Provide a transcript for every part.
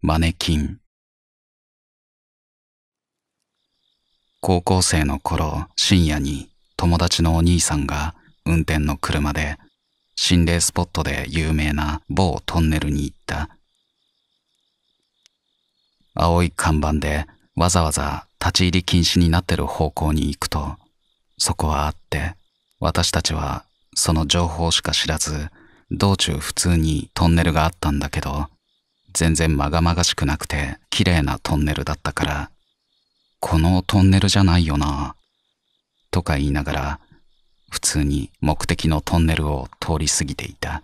マネキン高校生の頃深夜に友達のお兄さんが運転の車で心霊スポットで有名な某トンネルに行った青い看板でわざわざ立ち入り禁止になってる方向に行くとそこはあって私たちはその情報しか知らず道中普通にトンネルがあったんだけど全然まがまがしくなくて綺麗なトンネルだったから、このトンネルじゃないよな、とか言いながら、普通に目的のトンネルを通り過ぎていた。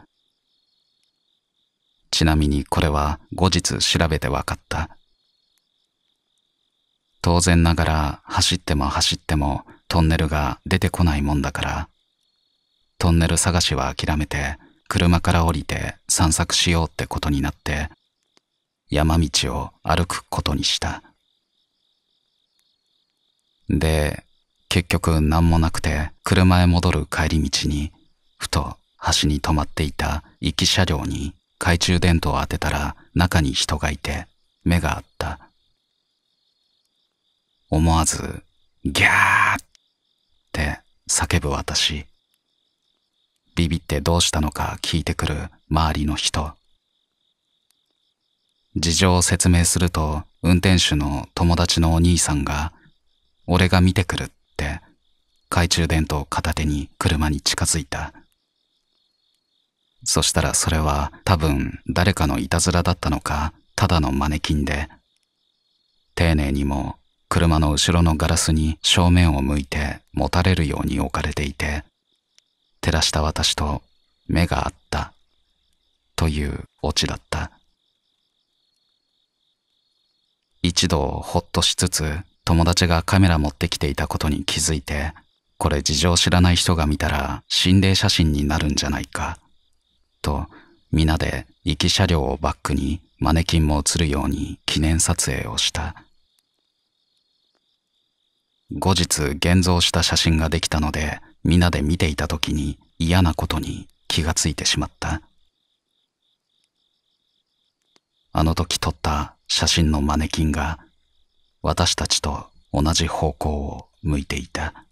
ちなみにこれは後日調べて分かった。当然ながら走っても走ってもトンネルが出てこないもんだから、トンネル探しは諦めて車から降りて散策しようってことになって山道を歩くことにした。で、結局何もなくて車へ戻る帰り道に、ふと橋に止まっていた行き車両に懐中電灯を当てたら中に人がいて目が合った。思わず、ギャーって叫ぶ私。ビビってどうしたのか聞いてくる周りの人。事情を説明すると運転手の友達のお兄さんが、俺が見てくるって懐中電灯片手に車に近づいた。そしたらそれは多分誰かのいたずらだったのか、ただのマネキンで、丁寧にも車の後ろのガラスに正面を向いて持たれるように置かれていて、照らした私と目が合ったというオチだった。度ほっとしつつ、友達がカメラ持ってきていたことに気づいて、これ事情知らない人が見たら心霊写真になるんじゃないか。と、皆で行き車両をバックにマネキンも映るように記念撮影をした。後日現像した写真ができたので、皆で見ていた時に嫌なことに気がついてしまった。あの時撮った写真のマネキンが私たちと同じ方向を向いていた。